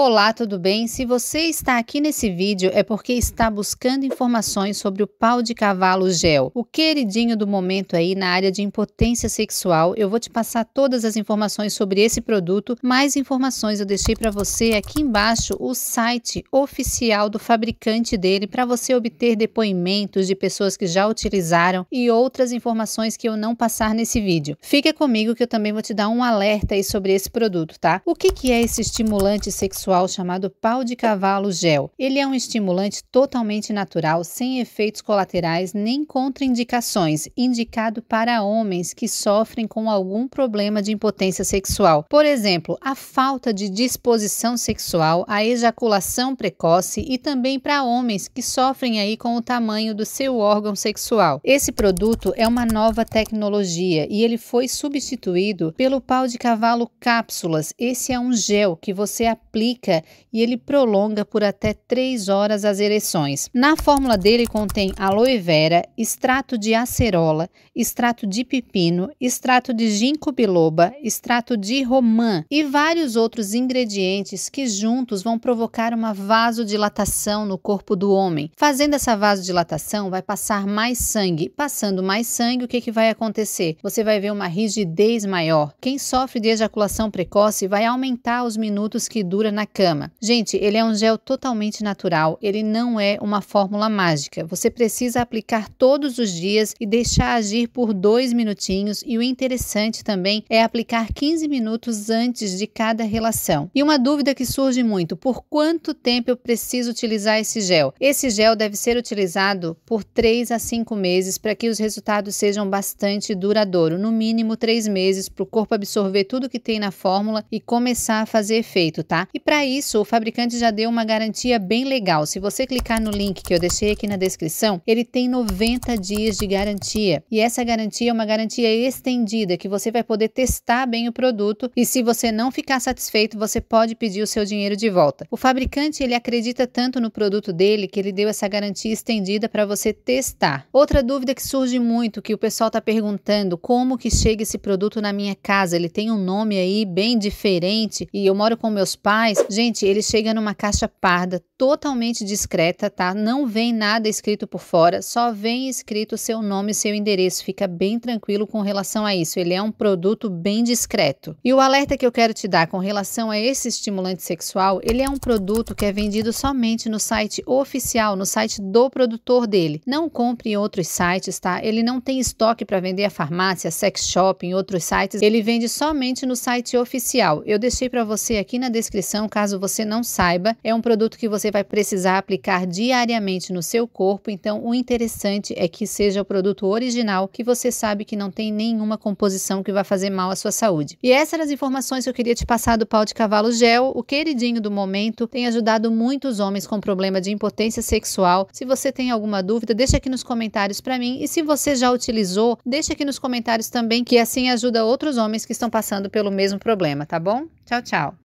Olá, tudo bem? Se você está aqui nesse vídeo é porque está buscando informações sobre o pau de cavalo gel, o queridinho do momento aí na área de impotência sexual. Eu vou te passar todas as informações sobre esse produto, mais informações eu deixei para você aqui embaixo o site oficial do fabricante dele para você obter depoimentos de pessoas que já utilizaram e outras informações que eu não passar nesse vídeo. Fica comigo que eu também vou te dar um alerta aí sobre esse produto, tá? O que que é esse estimulante sexual? pessoal chamado pau de cavalo gel. Ele é um estimulante totalmente natural, sem efeitos colaterais nem contraindicações, indicado para homens que sofrem com algum problema de impotência sexual. Por exemplo, a falta de disposição sexual, a ejaculação precoce e também para homens que sofrem aí com o tamanho do seu órgão sexual. Esse produto é uma nova tecnologia e ele foi substituído pelo pau de cavalo cápsulas. Esse é um gel que você aplica fica e ele prolonga por até 3 horas as ereções. Na fórmula dele contém aloe vera, extrato de acerola, extrato de pepino, extrato de ginkgo biloba, extrato de romã e vários outros ingredientes que juntos vão provocar uma vasodilatação no corpo do homem. Fazendo essa vasodilatação, vai passar mais sangue. Passando mais sangue, o que, que vai acontecer? Você vai ver uma rigidez maior. Quem sofre de ejaculação precoce vai aumentar os minutos que dura na cama. Gente, ele é um gel totalmente natural, ele não é uma fórmula mágica. Você precisa aplicar todos os dias e deixar agir por dois minutinhos. E o interessante também é aplicar 15 minutos antes de cada relação. E uma dúvida que surge muito: por quanto tempo eu preciso utilizar esse gel? Esse gel deve ser utilizado por 3 a 5 meses para que os resultados sejam bastante duradouros, no mínimo 3 meses, para o corpo absorver tudo que tem na fórmula e começar a fazer efeito, tá? E para isso, o fabricante já deu uma garantia bem legal. Se você clicar no link que eu deixei aqui na descrição, ele tem 90 dias de garantia. E essa garantia é uma garantia estendida que você vai poder testar bem o produto e se você não ficar satisfeito, você pode pedir o seu dinheiro de volta. O fabricante, ele acredita tanto no produto dele que ele deu essa garantia estendida para você testar. Outra dúvida que surge muito, que o pessoal está perguntando, como que chega esse produto na minha casa? Ele tem um nome aí bem diferente e eu moro com meus pais Gente, ele chega numa caixa parda, totalmente discreta, tá? Não vem nada escrito por fora, só vem escrito seu nome e seu endereço. Fica bem tranquilo com relação a isso. Ele é um produto bem discreto. E o alerta que eu quero te dar com relação a esse estimulante sexual, ele é um produto que é vendido somente no site oficial, no site do produtor dele. Não compre em outros sites, tá? Ele não tem estoque para vender a farmácia, sex shop, em outros sites. Ele vende somente no site oficial. Eu deixei para você aqui na descrição, caso você não saiba. É um produto que você você vai precisar aplicar diariamente no seu corpo, então o interessante é que seja o produto original que você sabe que não tem nenhuma composição que vai fazer mal à sua saúde. E essas eram as informações que eu queria te passar do pau de cavalo gel, o queridinho do momento, tem ajudado muitos homens com problema de impotência sexual. Se você tem alguma dúvida, deixa aqui nos comentários para mim e se você já utilizou, deixa aqui nos comentários também que assim ajuda outros homens que estão passando pelo mesmo problema, tá bom? Tchau, tchau.